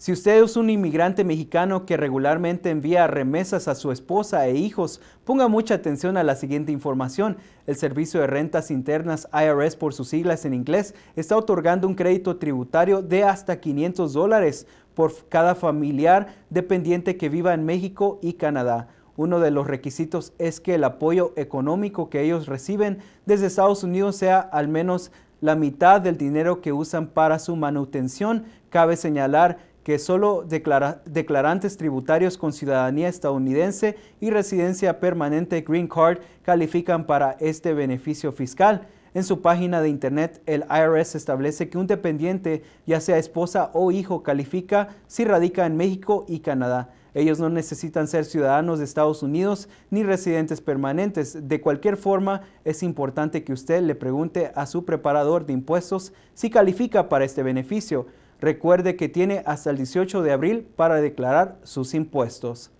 Si usted es un inmigrante mexicano que regularmente envía remesas a su esposa e hijos, ponga mucha atención a la siguiente información. El Servicio de Rentas Internas IRS por sus siglas en inglés está otorgando un crédito tributario de hasta 500 dólares por cada familiar dependiente que viva en México y Canadá. Uno de los requisitos es que el apoyo económico que ellos reciben desde Estados Unidos sea al menos la mitad del dinero que usan para su manutención. Cabe señalar que solo declarantes tributarios con ciudadanía estadounidense y residencia permanente Green Card califican para este beneficio fiscal. En su página de internet, el IRS establece que un dependiente, ya sea esposa o hijo, califica si radica en México y Canadá. Ellos no necesitan ser ciudadanos de Estados Unidos ni residentes permanentes. De cualquier forma, es importante que usted le pregunte a su preparador de impuestos si califica para este beneficio. Recuerde que tiene hasta el 18 de abril para declarar sus impuestos.